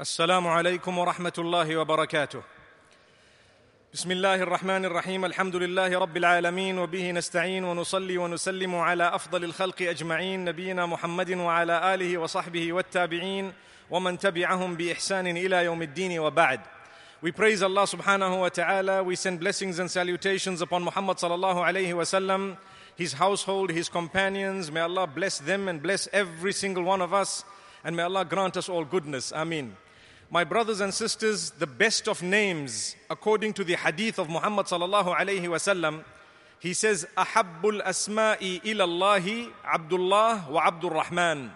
السلام عليكم ورحمه الله وبركاته بسم الله الرحمن الرحيم الحمد لله رب العالمين وبه نستعين ونصلي ونسلم على افضل الخلق اجمعين نبينا محمد وعلى اله وصحبه والتابعين ومن تبعهم باحسان الى يوم الدين وبعد We praise Allah subhanahu wa ta'ala. We send blessings and salutations upon Muhammad sallallahu alayhi wa sallam, his household, his companions. May Allah bless them and bless every single one of us. And may Allah grant us all goodness. Ameen. my brothers and sisters, the best of names, according to the hadith of Muhammad sallallahu alayhi wasallam, he says, Ahabbul asma'i ilallahi Abdullah wa Abdul Rahman.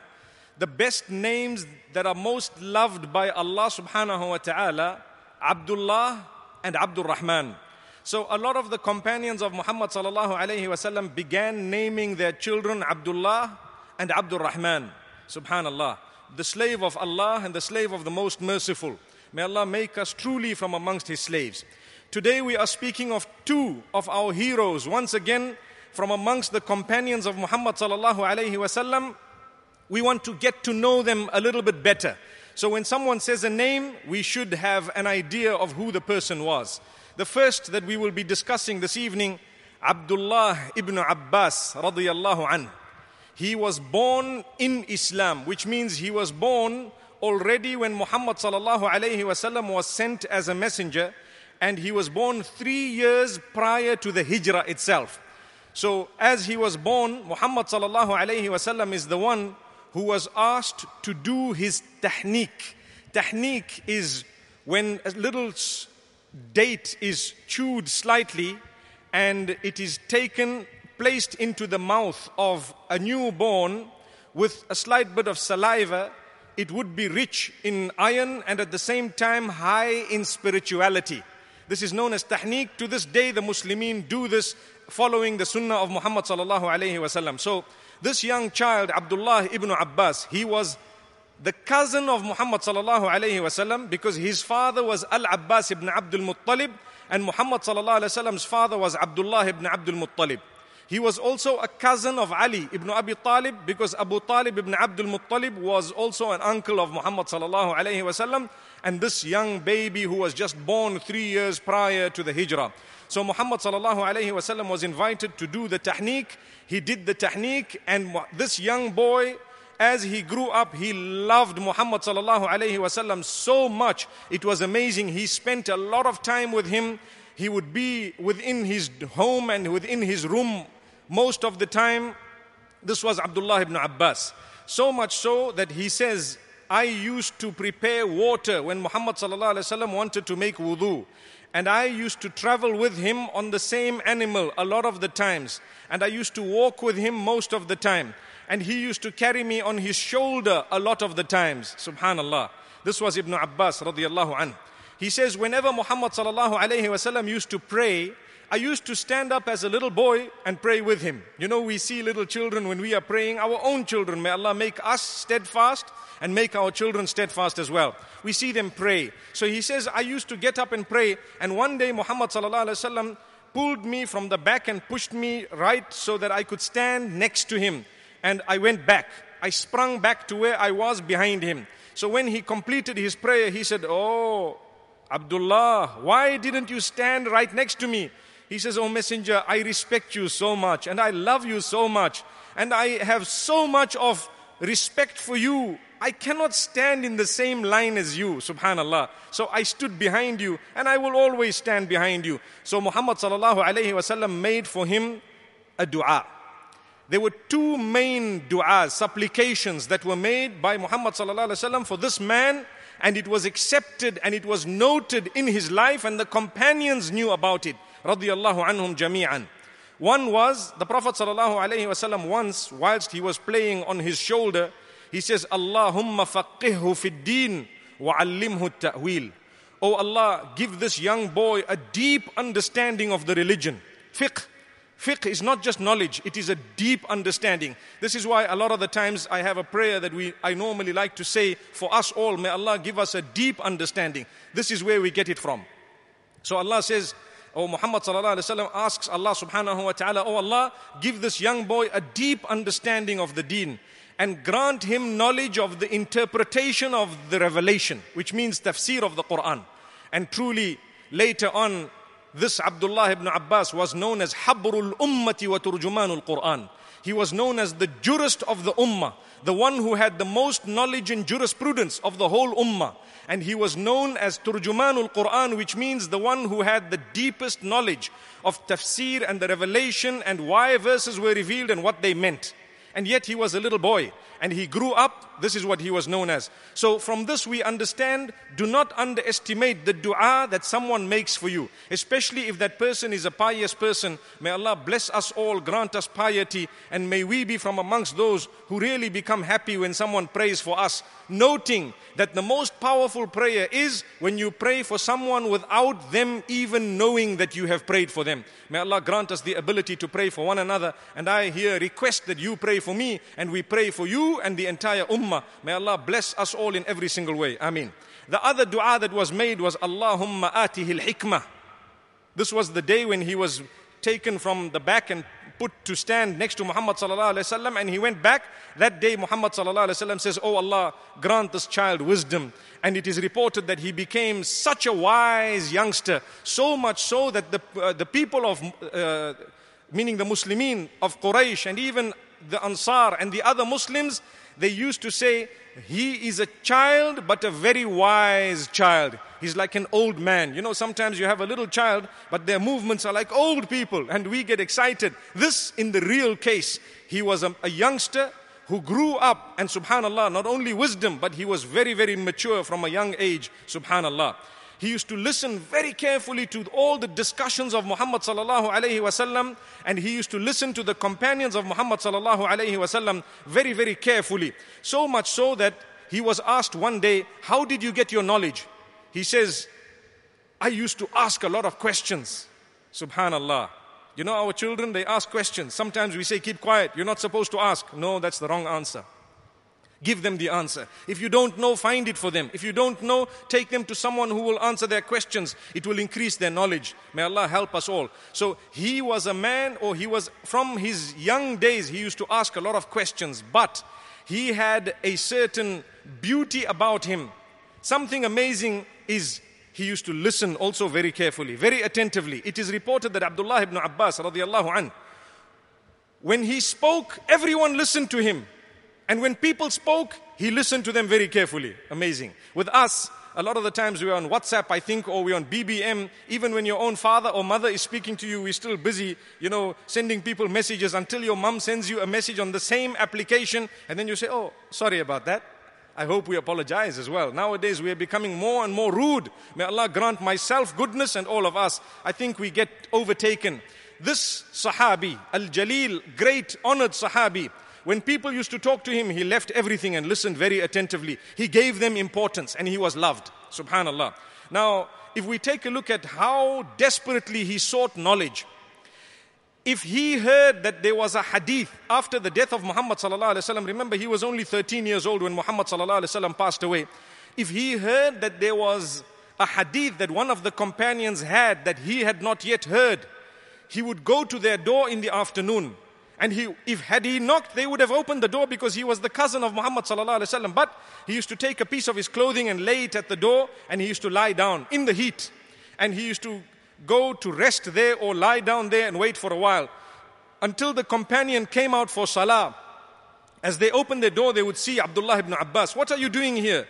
The best names that are most loved by Allah subhanahu wa ta'ala, Abdullah and Abdul Rahman. So a lot of the companions of Muhammad sallallahu alayhi wasallam began naming their children Abdullah and Abdul Rahman. Subhanallah the slave of Allah and the slave of the Most Merciful. May Allah make us truly from amongst His slaves. Today we are speaking of two of our heroes, once again from amongst the companions of Muhammad sallallahu alaihi wasallam. We want to get to know them a little bit better. So when someone says a name, we should have an idea of who the person was. The first that we will be discussing this evening, Abdullah ibn Abbas radiyallahu anhu. He was born in Islam, which means he was born already when Muhammad sallallahu alayhi wasallam was sent as a messenger, and he was born three years prior to the hijrah itself. So, as he was born, Muhammad sallallahu alayhi wasallam is the one who was asked to do his tahniq. Tahniq is when a little date is chewed slightly and it is taken placed into the mouth of a newborn with a slight bit of saliva, it would be rich in iron and at the same time high in spirituality. This is known as tahniq. To this day, the Muslimin do this following the sunnah of Muhammad So, this young child, Abdullah ibn Abbas, he was the cousin of Muhammad because his father was Al Abbas ibn Abdul Muttalib and Muhammad father was Abdullah ibn Abdul Muttalib. He was also a cousin of Ali ibn Abi Talib because Abu Talib ibn Abdul Muttalib was also an uncle of Muhammad sallallahu alayhi wasallam and this young baby who was just born 3 years prior to the hijrah. So Muhammad sallallahu alayhi wasallam was invited to do the tahniq. He did the tahniq and this young boy as he grew up, he loved Muhammad sallallahu alayhi wasallam so much. It was amazing. He spent a lot of time with him he would be within his home and within his room most of the time. This was Abdullah ibn Abbas. So much so that he says, I used to prepare water when Muhammad wanted to make wudu. And I used to travel with him on the same animal a lot of the times. And I used to walk with him most of the time. And he used to carry me on his shoulder a lot of the times. Subhanallah. This was Ibn Abbas he says, whenever Muhammad used to pray, I used to stand up as a little boy and pray with him. You know, we see little children when we are praying, our own children. May Allah make us steadfast and make our children steadfast as well. We see them pray. So he says, I used to get up and pray, and one day Muhammad pulled me from the back and pushed me right so that I could stand next to him. And I went back. I sprung back to where I was behind him. So when he completed his prayer, he said, Oh, Abdullah, why didn't you stand right next to me? He says, Oh, messenger, I respect you so much and I love you so much and I have so much of respect for you. I cannot stand in the same line as you, subhanallah. So I stood behind you and I will always stand behind you. So Muhammad made for him a dua. There were two main du'as, supplications that were made by Muhammad for this man and it was accepted and it was noted in his life and the companions knew about it. Radiallahu anhum jami'an. One was the Prophet ﷺ once, whilst he was playing on his shoulder, he says, Allahumma faqihhu fid deen wa ta'wil. Oh Allah, give this young boy a deep understanding of the religion. Fiqh Fiqh is not just knowledge, it is a deep understanding. This is why a lot of the times I have a prayer that we, I normally like to say for us all, may Allah give us a deep understanding. This is where we get it from. So Allah says, or oh, Muhammad asks Allah subhanahu wa ta'ala, Oh Allah, give this young boy a deep understanding of the deen and grant him knowledge of the interpretation of the revelation, which means tafsir of the Quran. And truly, later on, this Abdullah ibn Abbas was known as Habrul Ummati wa Turjumanul Quran. He was known as the jurist of the Ummah, the one who had the most knowledge in jurisprudence of the whole Ummah. And he was known as Turjumanul Quran, which means the one who had the deepest knowledge of tafsir and the revelation and why verses were revealed and what they meant. And yet he was a little boy and he grew up, this is what he was known as. So from this we understand, do not underestimate the dua that someone makes for you. Especially if that person is a pious person. May Allah bless us all, grant us piety, and may we be from amongst those who really become happy when someone prays for us. Noting that the most powerful prayer is when you pray for someone without them even knowing that you have prayed for them. May Allah grant us the ability to pray for one another. And I here request that you pray for me and we pray for you and the entire ummah. May Allah bless us all in every single way. Ameen. The other dua that was made was Allahumma atihil hikmah. This was the day when he was taken from the back and put to stand next to Muhammad sallallahu alaihi wasallam and he went back that day Muhammad sallallahu alaihi wasallam says oh Allah grant this child wisdom and it is reported that he became such a wise youngster so much so that the uh, the people of uh, meaning the muslimin of Quraysh and even the Ansar and the other Muslims, they used to say, He is a child, but a very wise child. He's like an old man. You know, sometimes you have a little child, but their movements are like old people, and we get excited. This, in the real case, he was a, a youngster who grew up, and subhanAllah, not only wisdom, but he was very, very mature from a young age, subhanAllah he used to listen very carefully to all the discussions of Muhammad sallallahu alaihi wasallam and he used to listen to the companions of Muhammad sallallahu alaihi wasallam very very carefully so much so that he was asked one day how did you get your knowledge he says I used to ask a lot of questions subhanallah you know our children they ask questions sometimes we say keep quiet you're not supposed to ask no that's the wrong answer give them the answer. If you don't know, find it for them. If you don't know, take them to someone who will answer their questions. It will increase their knowledge. May Allah help us all. So he was a man, or he was from his young days, he used to ask a lot of questions, but he had a certain beauty about him. Something amazing is he used to listen also very carefully, very attentively. It is reported that Abdullah ibn Abbas, radiallahu when he spoke, everyone listened to him. And when people spoke, he listened to them very carefully. Amazing. With us, a lot of the times we're on WhatsApp, I think, or we're on BBM. Even when your own father or mother is speaking to you, we're still busy, you know, sending people messages until your mom sends you a message on the same application. And then you say, oh, sorry about that. I hope we apologize as well. Nowadays, we are becoming more and more rude. May Allah grant myself goodness and all of us. I think we get overtaken. This Sahabi, Al Jalil, great honored Sahabi, when people used to talk to him, he left everything and listened very attentively. He gave them importance and he was loved. Subhanallah. Now, if we take a look at how desperately he sought knowledge, if he heard that there was a hadith after the death of Muhammad remember he was only 13 years old when Muhammad passed away. If he heard that there was a hadith that one of the companions had that he had not yet heard, he would go to their door in the afternoon and he, if had he knocked, they would have opened the door because he was the cousin of Muhammad sallallahu alaihi wasallam. But he used to take a piece of his clothing and lay it at the door, and he used to lie down in the heat, and he used to go to rest there or lie down there and wait for a while, until the companion came out for salah. As they opened their door, they would see Abdullah ibn Abbas. What are you doing here?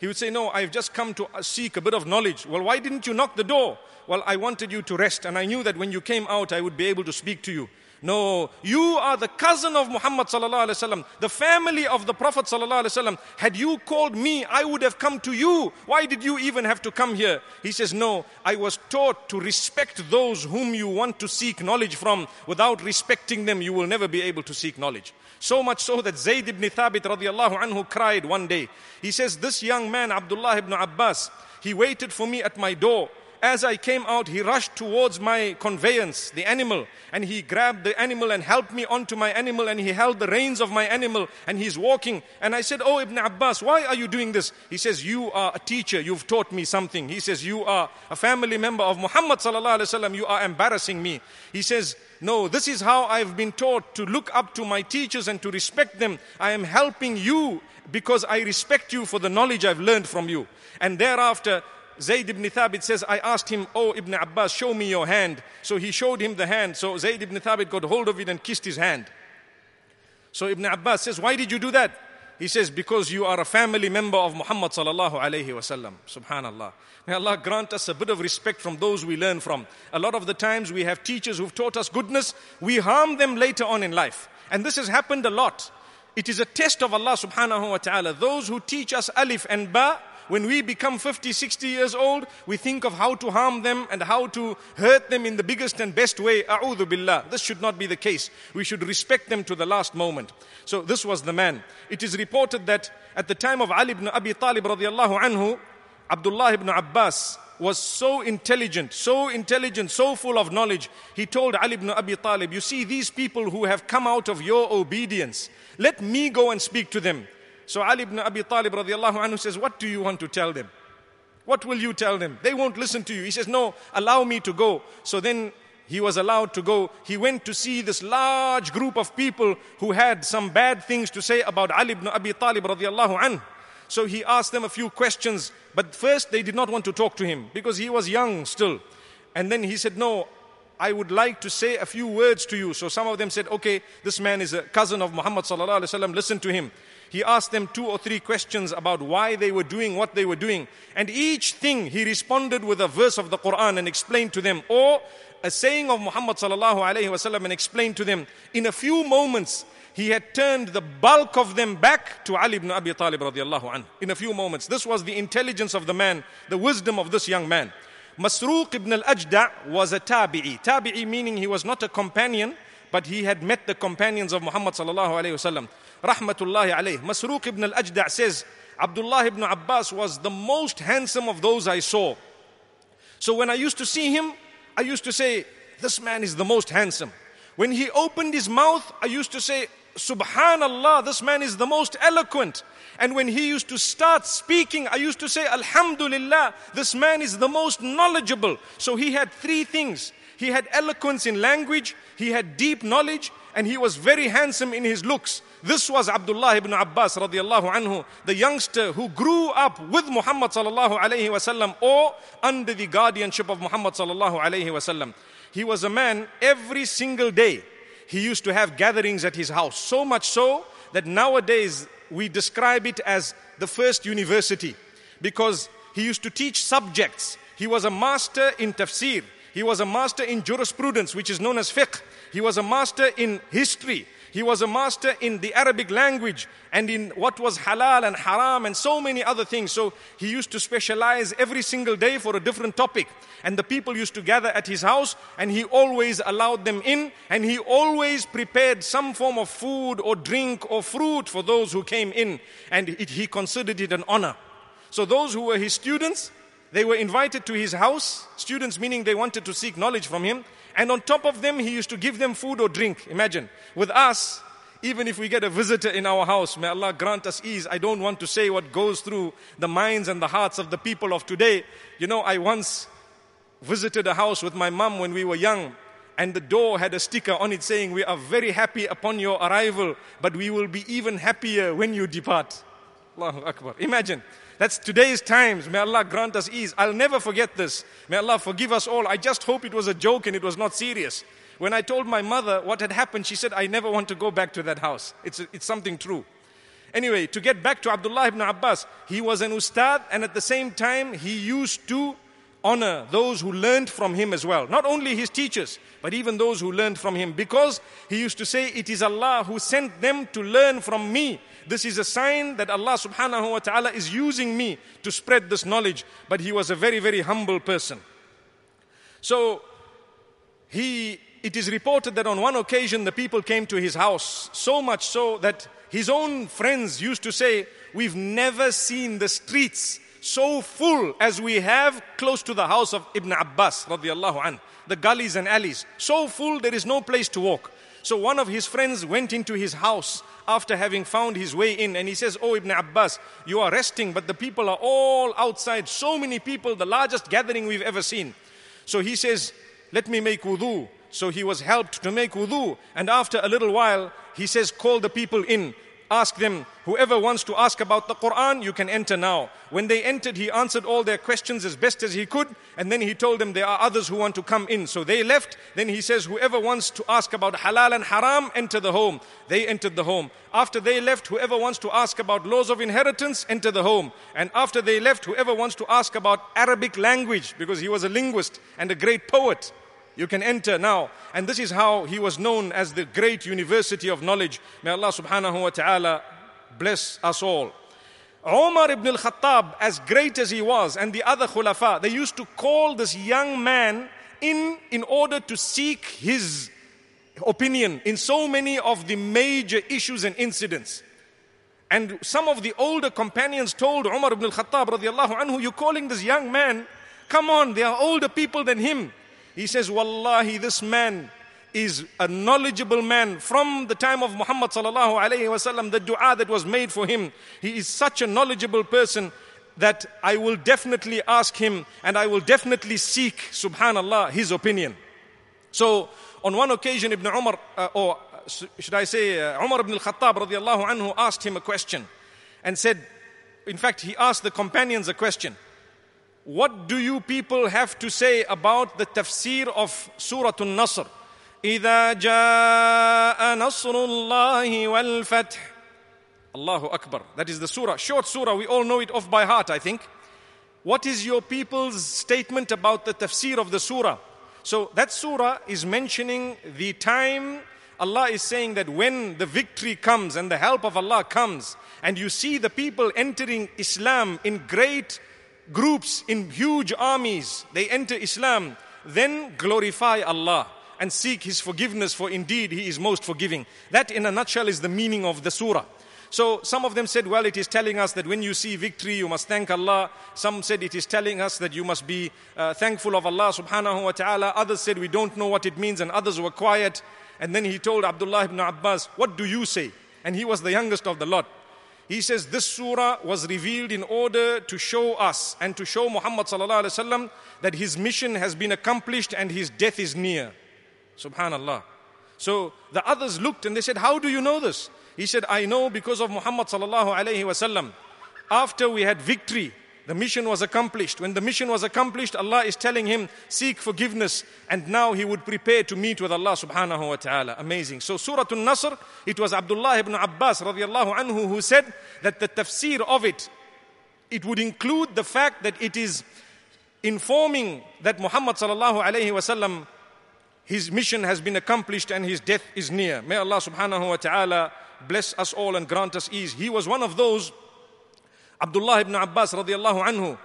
He would say, No, I've just come to uh, seek a bit of knowledge. Well, why didn't you knock the door? Well, I wanted you to rest, and I knew that when you came out, I would be able to speak to you. No, you are the cousin of Muhammad sallallahu alaihi wasallam, the family of the Prophet sallallahu alaihi wasallam. Had you called me, I would have come to you. Why did you even have to come here? He says, No, I was taught to respect those whom you want to seek knowledge from. Without respecting them, you will never be able to seek knowledge. So much so that Zayd ibn Thabit radiallahu anhu cried one day. He says, This young man, Abdullah ibn Abbas, he waited for me at my door. As I came out, he rushed towards my conveyance, the animal, and he grabbed the animal and helped me onto my animal, and he held the reins of my animal, and he's walking. And I said, Oh, Ibn Abbas, why are you doing this? He says, You are a teacher, you've taught me something. He says, You are a family member of Muhammad, you are embarrassing me. He says, No, this is how I've been taught to look up to my teachers and to respect them. I am helping you because I respect you for the knowledge I've learned from you. And thereafter, Zayd ibn Thabit says, I asked him, Oh, Ibn Abbas, show me your hand. So he showed him the hand. So Zayd ibn Thabit got hold of it and kissed his hand. So Ibn Abbas says, Why did you do that? He says, Because you are a family member of Muhammad sallallahu alayhi wasallam. Subhanallah. May Allah grant us a bit of respect from those we learn from. A lot of the times we have teachers who've taught us goodness, we harm them later on in life. And this has happened a lot. It is a test of Allah subhanahu wa ta'ala. Those who teach us alif and ba, when we become 50, 60 years old, we think of how to harm them and how to hurt them in the biggest and best way. A'udhu billah. This should not be the case. We should respect them to the last moment. So this was the man. It is reported that at the time of Ali ibn Abi Talib anhu, Abdullah ibn Abbas was so intelligent, so intelligent, so full of knowledge. He told Ali ibn Abi Talib, You see, these people who have come out of your obedience, let me go and speak to them. So Ali ibn Abi Talib radiallahu anhu says, What do you want to tell them? What will you tell them? They won't listen to you. He says, No, allow me to go. So then he was allowed to go. He went to see this large group of people who had some bad things to say about Ali ibn Abi Talib radiallahu anhu. So he asked them a few questions, but first they did not want to talk to him because he was young still. And then he said, No, I would like to say a few words to you. So some of them said, Okay, this man is a cousin of Muhammad, listen to him. He asked them two or three questions about why they were doing what they were doing. And each thing he responded with a verse of the Quran and explained to them, or a saying of Muhammad sallallahu alayhi wasallam and explained to them. In a few moments, he had turned the bulk of them back to Ali ibn Abi Talib radiallahu anhu. In a few moments. This was the intelligence of the man, the wisdom of this young man. Masruq ibn al-Ajda was a tabi'i. Tabi'i meaning he was not a companion, but he had met the companions of Muhammad sallallahu alayhi wasallam rahmatullahi alayh. Masruq ibn al-Ajda' says, Abdullah ibn Abbas was the most handsome of those I saw. So when I used to see him, I used to say, this man is the most handsome. When he opened his mouth, I used to say, Subhanallah, this man is the most eloquent. And when he used to start speaking, I used to say, Alhamdulillah, this man is the most knowledgeable. So he had three things. He had eloquence in language, he had deep knowledge, and he was very handsome in his looks. This was Abdullah ibn Abbas radiallahu anhu, the youngster who grew up with Muhammad sallallahu alayhi wasallam or under the guardianship of Muhammad sallallahu alayhi wasallam. He was a man every single day. He used to have gatherings at his house, so much so that nowadays we describe it as the first university because he used to teach subjects. He was a master in tafsir. He was a master in jurisprudence, which is known as fiqh. He was a master in history. He was a master in the Arabic language and in what was halal and haram and so many other things. So he used to specialize every single day for a different topic. And the people used to gather at his house and he always allowed them in and he always prepared some form of food or drink or fruit for those who came in. And it, he considered it an honor. So those who were his students, they were invited to his house, students meaning they wanted to seek knowledge from him. And on top of them, he used to give them food or drink. Imagine. With us, even if we get a visitor in our house, may Allah grant us ease. I don't want to say what goes through the minds and the hearts of the people of today. You know, I once visited a house with my mum when we were young, and the door had a sticker on it saying, We are very happy upon your arrival, but we will be even happier when you depart. Allahu Akbar. Imagine. That's today's times. May Allah grant us ease. I'll never forget this. May Allah forgive us all. I just hope it was a joke and it was not serious. When I told my mother what had happened, she said, I never want to go back to that house. It's, it's something true. Anyway, to get back to Abdullah ibn Abbas, he was an ustad and at the same time he used to honor those who learned from him as well. Not only his teachers, but even those who learned from him. Because he used to say, It is Allah who sent them to learn from me. This is a sign that Allah subhanahu wa ta'ala is using me to spread this knowledge. But he was a very, very humble person. So he it is reported that on one occasion the people came to his house, so much so that his own friends used to say, We've never seen the streets so full as we have close to the house of Ibn Abbas radiallahu anhu, the gullies and alleys, so full there is no place to walk. So one of his friends went into his house after having found his way in and he says, Oh Ibn Abbas, you are resting, but the people are all outside. So many people, the largest gathering we've ever seen. So he says, Let me make wudu. So he was helped to make wudu. And after a little while, he says, Call the people in ask them, whoever wants to ask about the Quran, you can enter now. When they entered, he answered all their questions as best as he could, and then he told them there are others who want to come in. So they left. Then he says, whoever wants to ask about halal and haram, enter the home. They entered the home. After they left, whoever wants to ask about laws of inheritance, enter the home. And after they left, whoever wants to ask about Arabic language, because he was a linguist and a great poet, you can enter now. And this is how he was known as the great university of knowledge. May Allah subhanahu wa ta'ala bless us all. Umar ibn al Khattab, as great as he was, and the other khulafa, they used to call this young man in in order to seek his opinion in so many of the major issues and incidents. And some of the older companions told Umar ibn al Khattab, radiallahu anhu, You're calling this young man? Come on, there are older people than him. He says, Wallahi, this man is a knowledgeable man from the time of Muhammad sallallahu alayhi wasallam, the dua that was made for him. He is such a knowledgeable person that I will definitely ask him and I will definitely seek, subhanallah, his opinion. So, on one occasion, Ibn Umar, uh, or uh, should I say, uh, Umar ibn al-Khattab radiallahu anhu asked him a question and said, in fact, he asked the companions a question. What do you people have to say about the tafsir of Surah al nasr إذا جاء نصر الله والفتح Allahu Akbar. That is the surah, short surah. We all know it off by heart, I think. What is your people's statement about the tafsir of the surah? So that surah is mentioning the time Allah is saying that when the victory comes and the help of Allah comes, and you see the people entering Islam in great groups in huge armies, they enter Islam, then glorify Allah and seek His forgiveness, for indeed He is most forgiving. That, in a nutshell, is the meaning of the surah. So some of them said, well, it is telling us that when you see victory, you must thank Allah. Some said it is telling us that you must be uh, thankful of Allah subhanahu wa ta'ala. Others said, we don't know what it means, and others were quiet. And then he told Abdullah ibn Abbas, what do you say? And he was the youngest of the lot. He says this surah was revealed in order to show us and to show Muhammad وسلم, that his mission has been accomplished and his death is near. Subhanallah. So the others looked and they said, How do you know this? He said, I know because of Muhammad After we had victory, the mission was accomplished. When the mission was accomplished, Allah is telling him, seek forgiveness. And now he would prepare to meet with Allah subhanahu wa ta'ala. Amazing. So Surah al nasr it was Abdullah ibn Abbas radiallahu anhu who said that the tafsir of it, it would include the fact that it is informing that Muhammad sallallahu alayhi wasallam, his mission has been accomplished and his death is near. May Allah subhanahu wa ta'ala bless us all and grant us ease. He was one of those Abdullah ibn Abbas radiallahu anhu,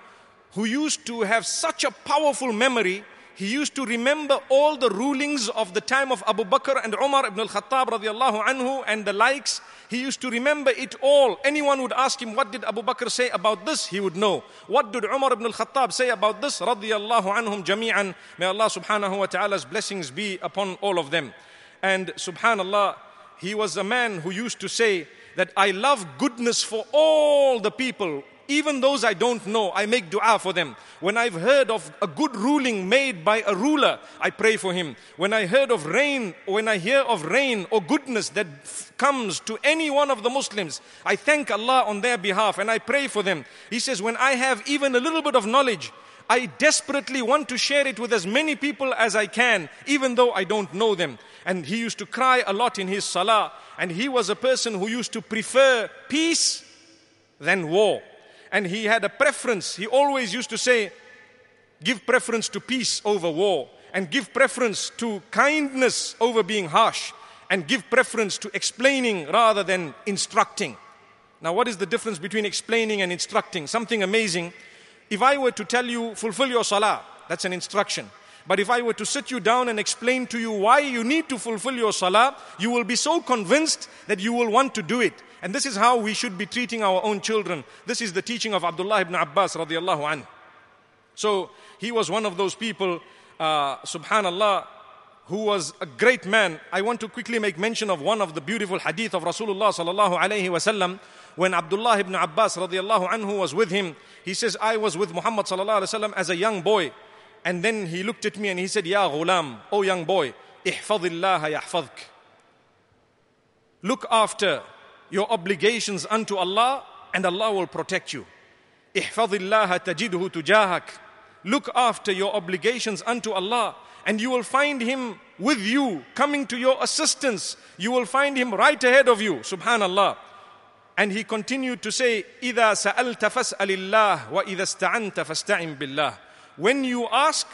who used to have such a powerful memory, he used to remember all the rulings of the time of Abu Bakr and Umar ibn al-Khattab radiallahu anhu and the likes. He used to remember it all. Anyone would ask him, what did Abu Bakr say about this? He would know. What did Umar ibn al-Khattab say about this? Radiallahu anhum jami'an. May Allah subhanahu wa ta'ala's blessings be upon all of them. And subhanallah, he was a man who used to say, that I love goodness for all the people, even those I don't know. I make dua for them. When I've heard of a good ruling made by a ruler, I pray for him. When I heard of rain, when I hear of rain or goodness that f- comes to any one of the Muslims, I thank Allah on their behalf and I pray for them. He says, when I have even a little bit of knowledge, I desperately want to share it with as many people as I can, even though I don't know them. And he used to cry a lot in his salah. And he was a person who used to prefer peace than war. And he had a preference. He always used to say, give preference to peace over war, and give preference to kindness over being harsh, and give preference to explaining rather than instructing. Now, what is the difference between explaining and instructing? Something amazing. If I were to tell you, fulfill your salah, that's an instruction. But if I were to sit you down and explain to you why you need to fulfill your salah, you will be so convinced that you will want to do it. And this is how we should be treating our own children. This is the teaching of Abdullah ibn Abbas radiallahu anhu. So he was one of those people, uh, subhanallah, who was a great man. I want to quickly make mention of one of the beautiful hadith of Rasulullah sallallahu alayhi wasallam when Abdullah ibn Abbas radiallahu anhu was with him. He says, I was with Muhammad sallallahu alayhi wasallam as a young boy. And then he looked at me and he said, Ya ghulam, oh young boy, ihfadillaha yahfadk. Look after your obligations unto Allah and Allah will protect you. Ihfadillaha tajidhu tujahak. Look after your obligations unto Allah and you will find him with you, coming to your assistance. You will find him right ahead of you. Subhanallah. And he continued to say, إِذَا سَأَلْتَ فَاسْأَلِ اللَّهِ وَإِذَا اسْتَعَنْتَ فَاسْتَعِنْ بِاللَّهِ when you ask,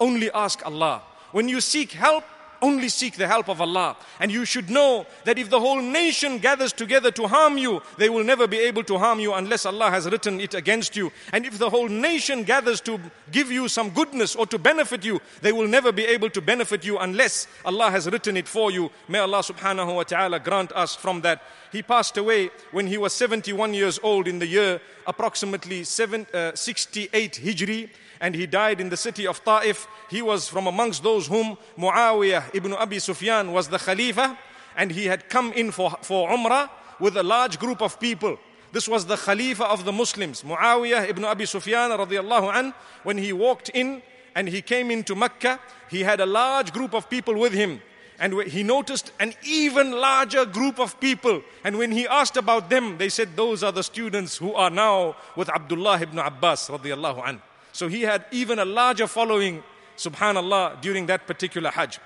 only ask Allah. When you seek help, only seek the help of Allah. And you should know that if the whole nation gathers together to harm you, they will never be able to harm you unless Allah has written it against you. And if the whole nation gathers to give you some goodness or to benefit you, they will never be able to benefit you unless Allah has written it for you. May Allah subhanahu wa ta'ala grant us from that. He passed away when he was 71 years old in the year approximately uh, 68 Hijri and he died in the city of Ta'if. He was from amongst those whom Muawiyah ibn Abi Sufyan was the Khalifa, and he had come in for, for Umrah with a large group of people. This was the Khalifa of the Muslims, Muawiyah ibn Abi Sufyan radiallahu an. When he walked in and he came into Mecca, he had a large group of people with him. And he noticed an even larger group of people. And when he asked about them, they said, Those are the students who are now with Abdullah ibn Abbas radiallahu anhu. So he had even a larger following, subhanallah, during that particular Hajj.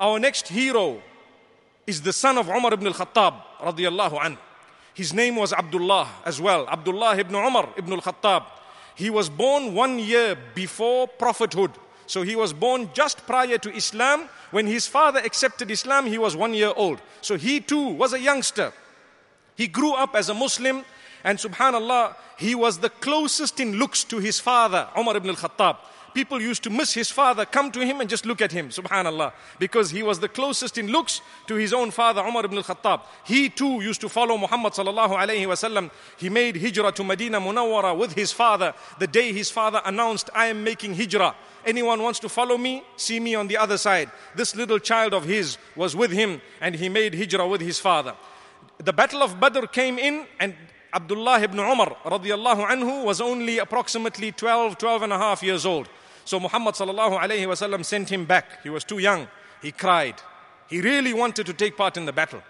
Our next hero is the son of Umar ibn al-Khattab radiyallahu anhu. His name was Abdullah as well, Abdullah ibn Umar ibn al-Khattab. He was born one year before prophethood. So he was born just prior to Islam. When his father accepted Islam, he was one year old. So he too was a youngster. He grew up as a Muslim and subhanAllah, he was the closest in looks to his father, Umar ibn al Khattab. People used to miss his father, come to him and just look at him, subhanAllah, because he was the closest in looks to his own father, Umar ibn al Khattab. He too used to follow Muhammad sallallahu alayhi wasallam. He made hijrah to Medina Munawwara with his father the day his father announced, I am making hijrah. Anyone wants to follow me, see me on the other side. This little child of his was with him and he made hijrah with his father the battle of Badr came in and Abdullah ibn Umar radiallahu anhu was only approximately 12, 12 and a half years old. So Muhammad sallallahu alayhi wasallam sent him back. He was too young. He cried. He really wanted to take part in the battle.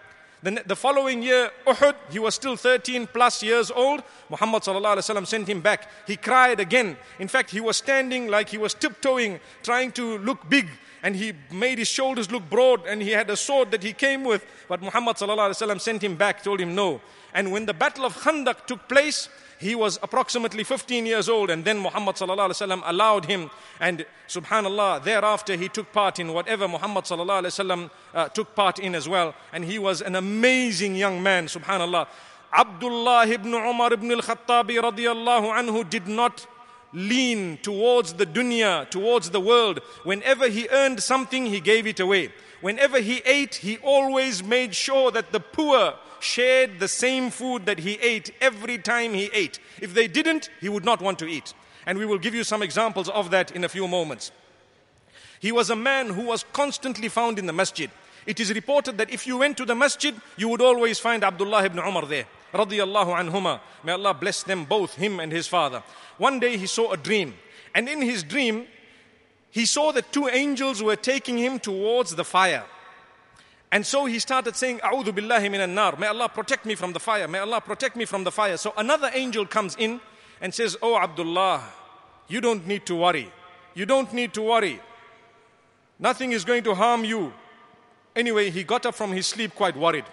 Then the following year, Uhud, he was still 13 plus years old. Muhammad sallallahu sent him back. He cried again. In fact, he was standing like he was tiptoeing, trying to look big. And he made his shoulders look broad and he had a sword that he came with. But Muhammad sallallahu sent him back, told him, no, and when the Battle of Khandaq took place, he was approximately 15 years old and then Muhammad allowed him and subhanallah thereafter he took part in whatever Muhammad sallallahu uh, took part in as well and he was an amazing young man subhanallah Abdullah ibn Umar ibn al-Khattabi radiyallahu anhu did not lean towards the dunya, towards the world. Whenever he earned something, he gave it away. Whenever he ate, he always made sure that the poor shared the same food that he ate every time he ate. If they didn't, he would not want to eat. And we will give you some examples of that in a few moments. He was a man who was constantly found in the masjid. It is reported that if you went to the masjid, you would always find Abdullah ibn Umar there. Radiallahu anhuma. May Allah bless them both, him and his father. One day he saw a dream. And in his dream, he saw that two angels were taking him towards the fire. And so he started saying, A'udhu billahi minan nar. May Allah protect me from the fire. May Allah protect me from the fire. So another angel comes in and says, Oh Abdullah, you don't need to worry. You don't need to worry. Nothing is going to harm you. Anyway, he got up from his sleep quite worried.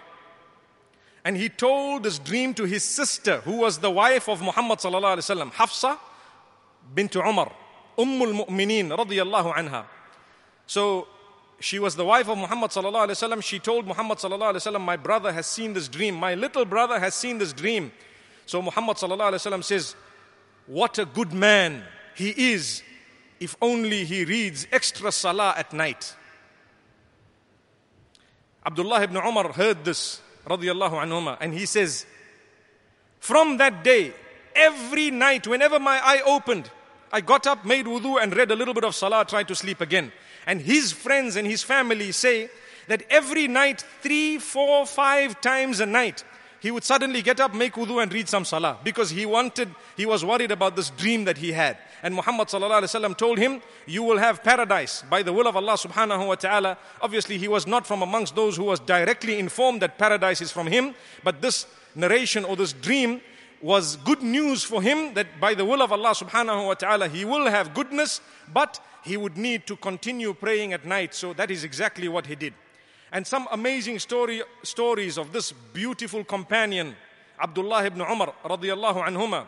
And he told this dream to his sister, who was the wife of Muhammad sallallahu alaihi wasallam, Hafsa bint Umar, Ummul Mu'mineen radiyallahu anha. So she was the wife of Muhammad sallallahu alaihi wasallam. She told Muhammad sallallahu alaihi wasallam, "My brother has seen this dream. My little brother has seen this dream." So Muhammad sallallahu alaihi wasallam says, "What a good man he is! If only he reads extra salah at night." Abdullah ibn Umar heard this radiyallahu anhuma, and he says, "From that day, every night, whenever my eye opened." I got up, made wudu, and read a little bit of salah, tried to sleep again. And his friends and his family say that every night, three, four, five times a night, he would suddenly get up, make wudu, and read some salah because he wanted, he was worried about this dream that he had. And Muhammad told him, You will have paradise by the will of Allah subhanahu wa ta'ala. Obviously, he was not from amongst those who was directly informed that paradise is from him, but this narration or this dream was good news for him that by the will of Allah subhanahu wa ta'ala he will have goodness, but he would need to continue praying at night. So that is exactly what he did. And some amazing story, stories of this beautiful companion, Abdullah ibn Umar radiallahu anhuma.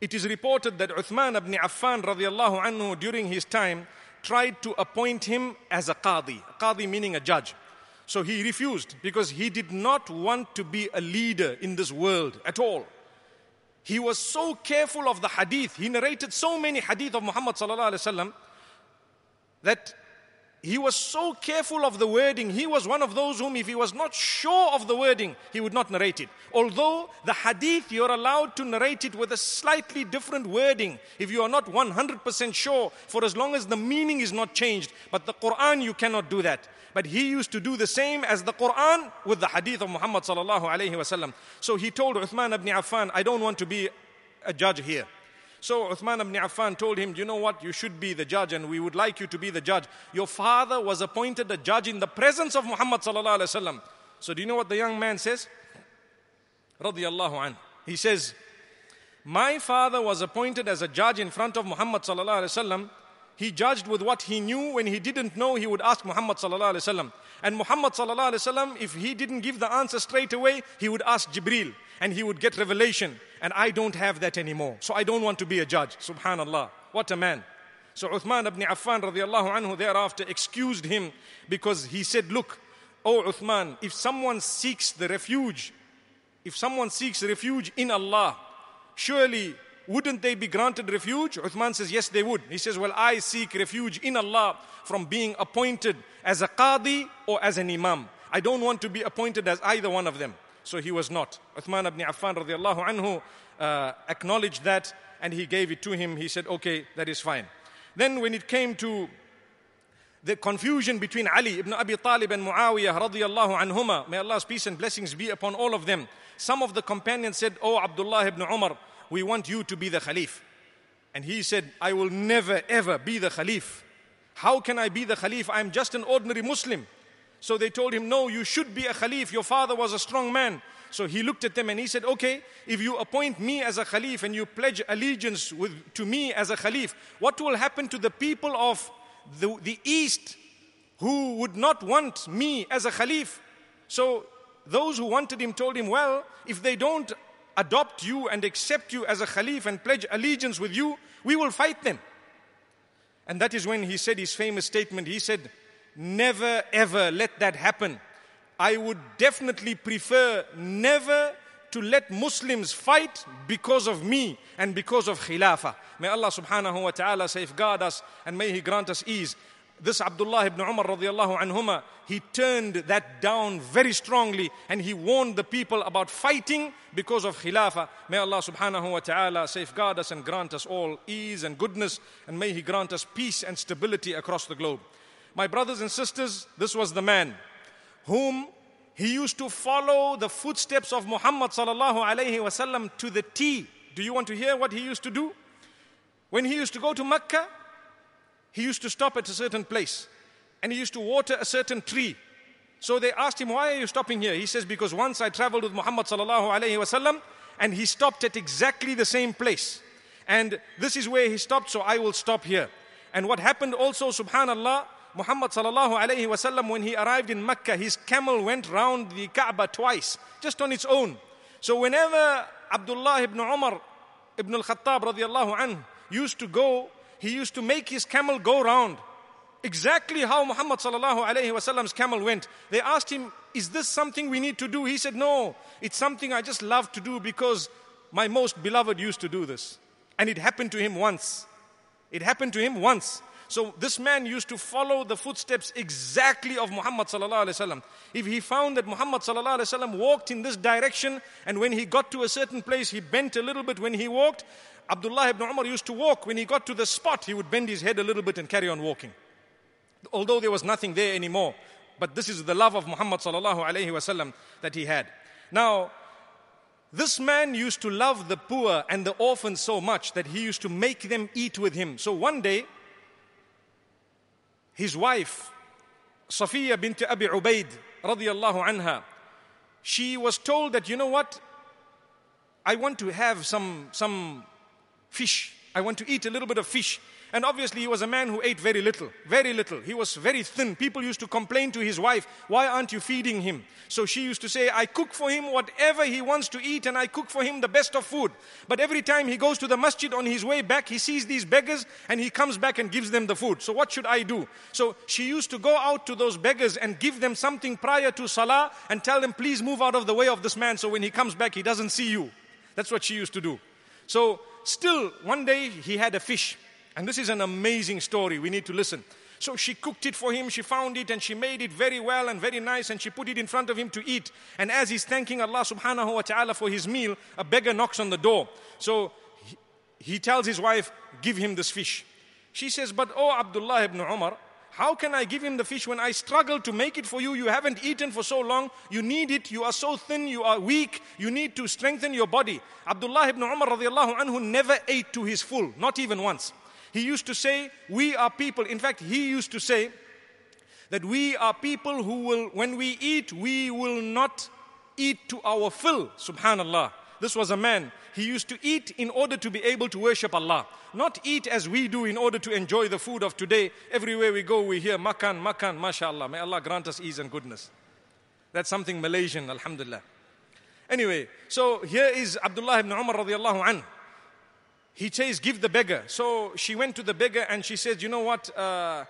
It is reported that Uthman ibn Affan radiallahu anhu during his time tried to appoint him as a qadi, qadi meaning a judge. So he refused because he did not want to be a leader in this world at all. He was so careful of the hadith. He narrated so many hadith of Muhammad that he was so careful of the wording. He was one of those whom, if he was not sure of the wording, he would not narrate it. Although the hadith, you're allowed to narrate it with a slightly different wording if you are not 100% sure, for as long as the meaning is not changed. But the Quran, you cannot do that. But he used to do the same as the Quran with the hadith of Muhammad. So he told Uthman ibn Affan, I don't want to be a judge here. So Uthman ibn Affan told him, You know what? You should be the judge, and we would like you to be the judge. Your father was appointed a judge in the presence of Muhammad. So, do you know what the young man says? He says, My father was appointed as a judge in front of Muhammad. He judged with what he knew. When he didn't know, he would ask Muhammad. And Muhammad, if he didn't give the answer straight away, he would ask Jibril and he would get revelation. And I don't have that anymore. So I don't want to be a judge. Subhanallah. What a man. So Uthman ibn Affan radiallahu anhu thereafter excused him because he said, Look, O oh Uthman, if someone seeks the refuge, if someone seeks refuge in Allah, surely wouldn't they be granted refuge? Uthman says, Yes, they would. He says, Well, I seek refuge in Allah from being appointed as a qadi or as an imam. I don't want to be appointed as either one of them. So he was not. Uthman ibn Affan radiallahu anhu uh, acknowledged that and he gave it to him. He said, okay, that is fine. Then when it came to the confusion between Ali ibn Abi Talib and Muawiyah radiallahu anhuma, may Allah's peace and blessings be upon all of them. Some of the companions said, Oh Abdullah ibn Umar, we want you to be the Khalif. And he said, I will never ever be the Khalif. How can I be the Khalif? I'm just an ordinary Muslim. So they told him, No, you should be a Khalif. Your father was a strong man. So he looked at them and he said, Okay, if you appoint me as a Khalif and you pledge allegiance with, to me as a Khalif, what will happen to the people of the, the East who would not want me as a Khalif? So those who wanted him told him, Well, if they don't adopt you and accept you as a Khalif and pledge allegiance with you, we will fight them. And that is when he said his famous statement. He said, Never ever let that happen. I would definitely prefer never to let Muslims fight because of me and because of Khilafah. May Allah subhanahu wa ta'ala safeguard us and may He grant us ease. This Abdullah ibn Umar radiallahu anhumah he turned that down very strongly and he warned the people about fighting because of Khilafah. May Allah subhanahu wa ta'ala safeguard us and grant us all ease and goodness and may He grant us peace and stability across the globe. My brothers and sisters, this was the man whom he used to follow the footsteps of Muhammad sallallahu alaihi wasallam to the T. Do you want to hear what he used to do? When he used to go to Mecca, he used to stop at a certain place and he used to water a certain tree. So they asked him, Why are you stopping here? He says, Because once I traveled with Muhammad sallallahu alaihi wasallam and he stopped at exactly the same place. And this is where he stopped, so I will stop here. And what happened also, subhanallah, Muhammad sallallahu alayhi wasallam, when he arrived in Mecca, his camel went round the Kaaba twice, just on its own. So whenever Abdullah ibn Umar ibn al-Khattab radiallahu anhu used to go, he used to make his camel go round. Exactly how Muhammad sallallahu alayhi wasallam's camel went. They asked him, is this something we need to do? He said, no, it's something I just love to do because my most beloved used to do this. And it happened to him once. It happened to him once. So this man used to follow the footsteps exactly of Muhammad sallallahu alaihi wasallam. If he found that Muhammad sallallahu alaihi wasallam walked in this direction, and when he got to a certain place, he bent a little bit when he walked. Abdullah ibn Umar used to walk. When he got to the spot, he would bend his head a little bit and carry on walking. Although there was nothing there anymore, but this is the love of Muhammad sallallahu alaihi wasallam that he had. Now, this man used to love the poor and the orphans so much that he used to make them eat with him. So one day, his wife, Safiya bint Abi Ubaid, radiallahu anha, she was told that, you know what, I want to have some, some fish. I want to eat a little bit of fish. And obviously, he was a man who ate very little, very little. He was very thin. People used to complain to his wife, Why aren't you feeding him? So she used to say, I cook for him whatever he wants to eat, and I cook for him the best of food. But every time he goes to the masjid on his way back, he sees these beggars and he comes back and gives them the food. So, what should I do? So, she used to go out to those beggars and give them something prior to salah and tell them, Please move out of the way of this man so when he comes back, he doesn't see you. That's what she used to do. So, still, one day he had a fish. And this is an amazing story. We need to listen. So she cooked it for him, she found it, and she made it very well and very nice, and she put it in front of him to eat. And as he's thanking Allah subhanahu wa ta'ala for his meal, a beggar knocks on the door. So he tells his wife, Give him this fish. She says, But oh, Abdullah ibn Umar, how can I give him the fish when I struggle to make it for you? You haven't eaten for so long. You need it. You are so thin. You are weak. You need to strengthen your body. Abdullah ibn Umar radiallahu anhu never ate to his full, not even once. He used to say, We are people. In fact, he used to say that we are people who will, when we eat, we will not eat to our fill. Subhanallah. This was a man. He used to eat in order to be able to worship Allah. Not eat as we do in order to enjoy the food of today. Everywhere we go, we hear makan, makan, mashallah. May Allah grant us ease and goodness. That's something Malaysian, alhamdulillah. Anyway, so here is Abdullah ibn Umar radiallahu anhu he says, Give the beggar. So she went to the beggar and she says, You know what? Uh,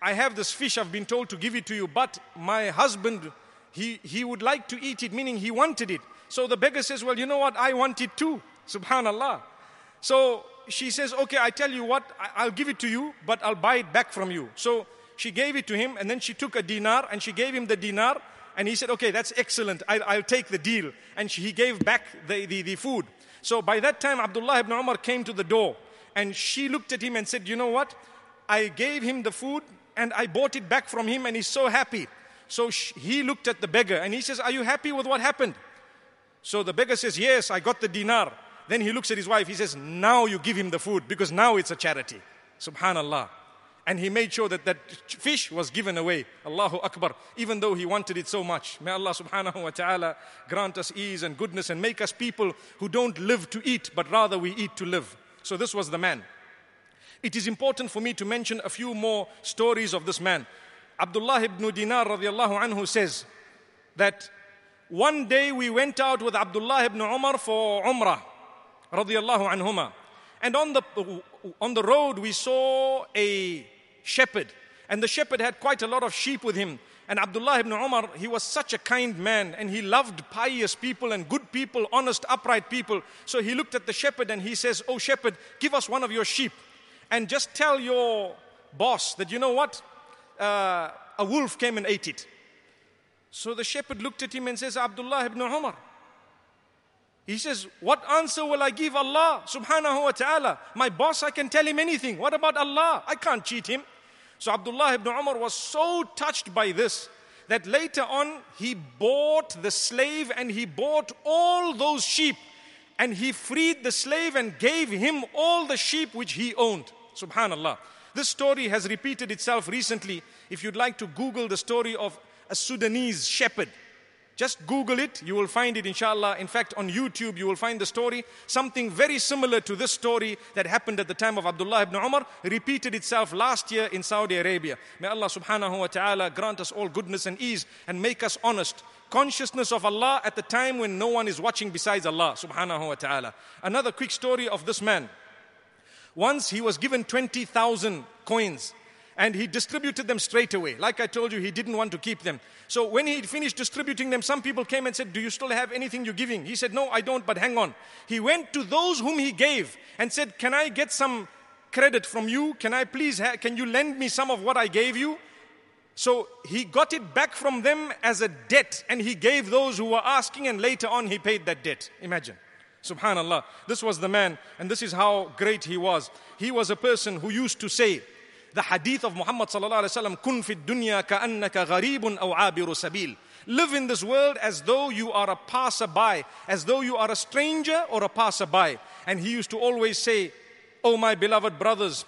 I have this fish, I've been told to give it to you, but my husband, he, he would like to eat it, meaning he wanted it. So the beggar says, Well, you know what? I want it too. Subhanallah. So she says, Okay, I tell you what, I'll give it to you, but I'll buy it back from you. So she gave it to him, and then she took a dinar and she gave him the dinar, and he said, Okay, that's excellent. I'll, I'll take the deal. And she, he gave back the, the, the food. So by that time, Abdullah ibn Umar came to the door and she looked at him and said, You know what? I gave him the food and I bought it back from him and he's so happy. So he looked at the beggar and he says, Are you happy with what happened? So the beggar says, Yes, I got the dinar. Then he looks at his wife. He says, Now you give him the food because now it's a charity. Subhanallah and he made sure that that fish was given away. Allahu Akbar, even though he wanted it so much. May Allah subhanahu wa ta'ala grant us ease and goodness and make us people who don't live to eat, but rather we eat to live. So this was the man. It is important for me to mention a few more stories of this man. Abdullah ibn Dinar radiallahu anhu says that one day we went out with Abdullah ibn Umar for Umrah radiallahu anhumah. And on the, on the road, we saw a shepherd. And the shepherd had quite a lot of sheep with him. And Abdullah ibn Umar, he was such a kind man and he loved pious people and good people, honest, upright people. So he looked at the shepherd and he says, Oh, shepherd, give us one of your sheep. And just tell your boss that, you know what? Uh, a wolf came and ate it. So the shepherd looked at him and says, Abdullah ibn Umar, he says, What answer will I give Allah subhanahu wa ta'ala? My boss, I can tell him anything. What about Allah? I can't cheat him. So Abdullah ibn Umar was so touched by this that later on he bought the slave and he bought all those sheep and he freed the slave and gave him all the sheep which he owned. Subhanallah. This story has repeated itself recently. If you'd like to Google the story of a Sudanese shepherd, just Google it, you will find it, inshallah. In fact, on YouTube, you will find the story. Something very similar to this story that happened at the time of Abdullah ibn Umar repeated itself last year in Saudi Arabia. May Allah subhanahu wa ta'ala grant us all goodness and ease and make us honest consciousness of Allah at the time when no one is watching besides Allah subhanahu wa ta'ala. Another quick story of this man. Once he was given 20,000 coins and he distributed them straight away. Like I told you, he didn't want to keep them. So when he finished distributing them, some people came and said, Do you still have anything you're giving? He said, No, I don't, but hang on. He went to those whom he gave and said, Can I get some credit from you? Can I please, ha- can you lend me some of what I gave you? So he got it back from them as a debt and he gave those who were asking, and later on he paid that debt. Imagine. Subhanallah. This was the man, and this is how great he was. He was a person who used to say, the hadith of Muhammad sallallahu alaihi wasallam, kun fid dunya ka'annaka gharibun aw abiru sabil. Live in this world as though you are a passerby, as though you are a stranger or a passerby. And he used to always say, "O oh my beloved brothers,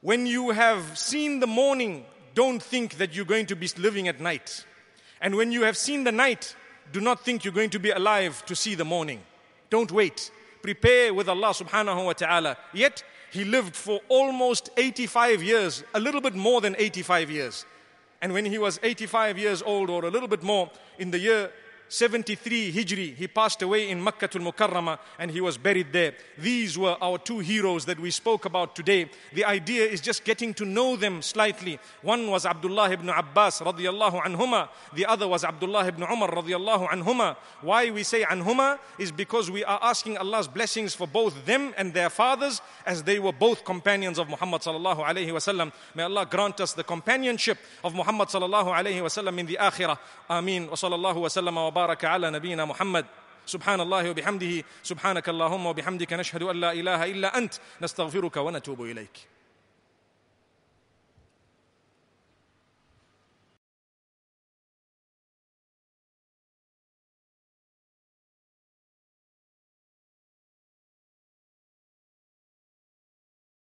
when you have seen the morning, don't think that you're going to be living at night. And when you have seen the night, do not think you're going to be alive to see the morning. Don't wait. Prepare with Allah subhanahu wa ta'ala. Yet he lived for almost 85 years, a little bit more than 85 years. And when he was 85 years old or a little bit more, in the year 73 Hijri, he passed away in Makkah al Mukarramah and he was buried there. These were our two heroes that we spoke about today. The idea is just getting to know them slightly. One was Abdullah ibn Abbas radiallahu anhuma, the other was Abdullah ibn Umar radiallahu anhuma. Why we say anhuma is because we are asking Allah's blessings for both them and their fathers as they were both companions of Muhammad sallallahu alayhi wasallam. May Allah grant us the companionship of Muhammad sallallahu alayhi in the akhirah. Ameen. Wa الله wa sallam وبارك على نبينا محمد سبحان الله وبحمده سبحانك اللهم وبحمدك نشهد ان لا اله الا انت نستغفرك ونتوب اليك